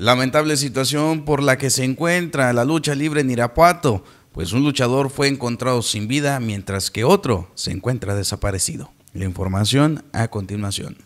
Lamentable situación por la que se encuentra la lucha libre en Irapuato, pues un luchador fue encontrado sin vida mientras que otro se encuentra desaparecido. La información a continuación.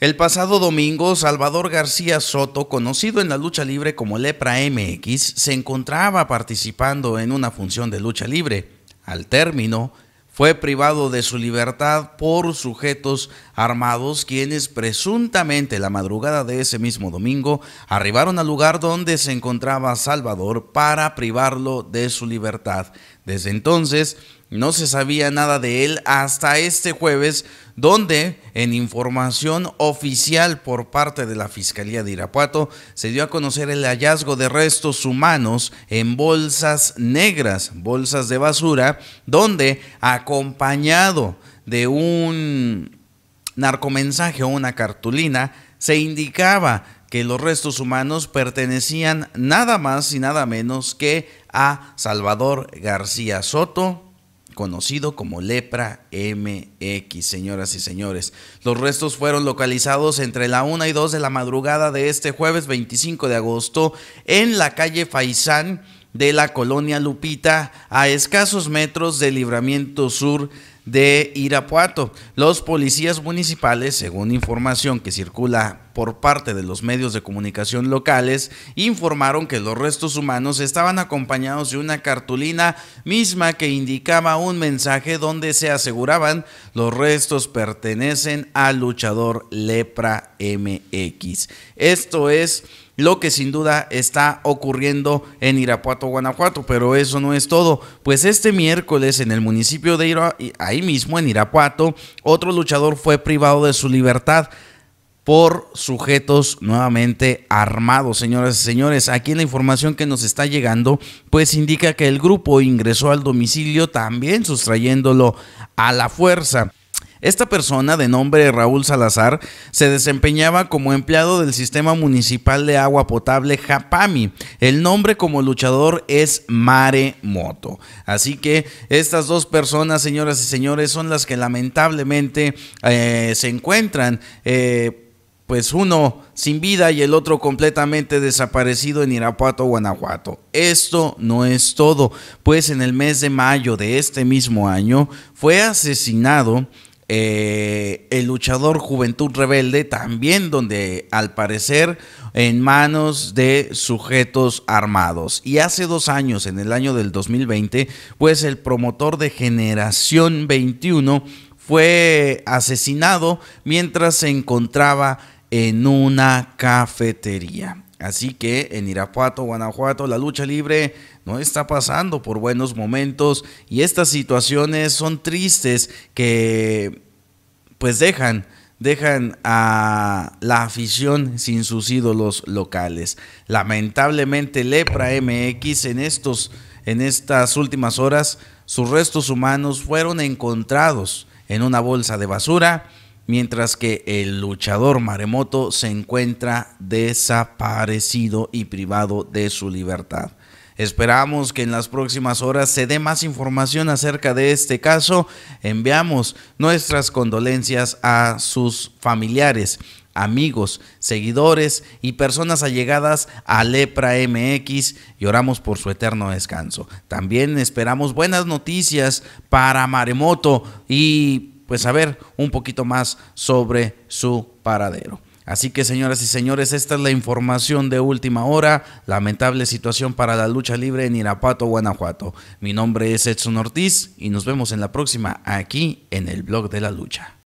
El pasado domingo, Salvador García Soto, conocido en la lucha libre como Lepra MX, se encontraba participando en una función de lucha libre. Al término, fue privado de su libertad por sujetos armados quienes presuntamente la madrugada de ese mismo domingo arribaron al lugar donde se encontraba Salvador para privarlo de su libertad. Desde entonces, no se sabía nada de él hasta este jueves, donde en información oficial por parte de la Fiscalía de Irapuato se dio a conocer el hallazgo de restos humanos en bolsas negras, bolsas de basura, donde acompañado de un narcomensaje o una cartulina se indicaba que los restos humanos pertenecían nada más y nada menos que a Salvador García Soto, conocido como Lepra MX, señoras y señores. Los restos fueron localizados entre la 1 y 2 de la madrugada de este jueves 25 de agosto en la calle Faisán de la colonia Lupita, a escasos metros del libramiento sur de Irapuato. Los policías municipales, según información que circula por parte de los medios de comunicación locales informaron que los restos humanos estaban acompañados de una cartulina misma que indicaba un mensaje donde se aseguraban los restos pertenecen al luchador Lepra MX. Esto es lo que sin duda está ocurriendo en Irapuato, Guanajuato. Pero eso no es todo, pues este miércoles en el municipio de Irapuato, ahí mismo en Irapuato, otro luchador fue privado de su libertad por sujetos nuevamente armados. Señoras y señores, aquí en la información que nos está llegando, pues indica que el grupo ingresó al domicilio también sustrayéndolo a la fuerza. Esta persona de nombre Raúl Salazar se desempeñaba como empleado del Sistema Municipal de Agua Potable Japami. El nombre como luchador es Mare Moto. Así que estas dos personas, señoras y señores, son las que lamentablemente eh, se encuentran. Eh, pues uno sin vida y el otro completamente desaparecido en Irapuato, Guanajuato. Esto no es todo, pues en el mes de mayo de este mismo año fue asesinado eh, el luchador Juventud Rebelde, también donde al parecer en manos de sujetos armados. Y hace dos años, en el año del 2020, pues el promotor de Generación 21 fue asesinado mientras se encontraba en una cafetería. Así que en Irapuato, Guanajuato, la lucha libre no está pasando por buenos momentos y estas situaciones son tristes que pues dejan dejan a la afición sin sus ídolos locales. Lamentablemente Lepra MX en estos en estas últimas horas sus restos humanos fueron encontrados en una bolsa de basura, mientras que el luchador maremoto se encuentra desaparecido y privado de su libertad. Esperamos que en las próximas horas se dé más información acerca de este caso. Enviamos nuestras condolencias a sus familiares, amigos, seguidores y personas allegadas a Lepra MX y oramos por su eterno descanso. También esperamos buenas noticias para Maremoto y pues saber un poquito más sobre su paradero. Así que señoras y señores, esta es la información de última hora, lamentable situación para la lucha libre en Irapato, Guanajuato. Mi nombre es Edson Ortiz y nos vemos en la próxima aquí en el blog de la lucha.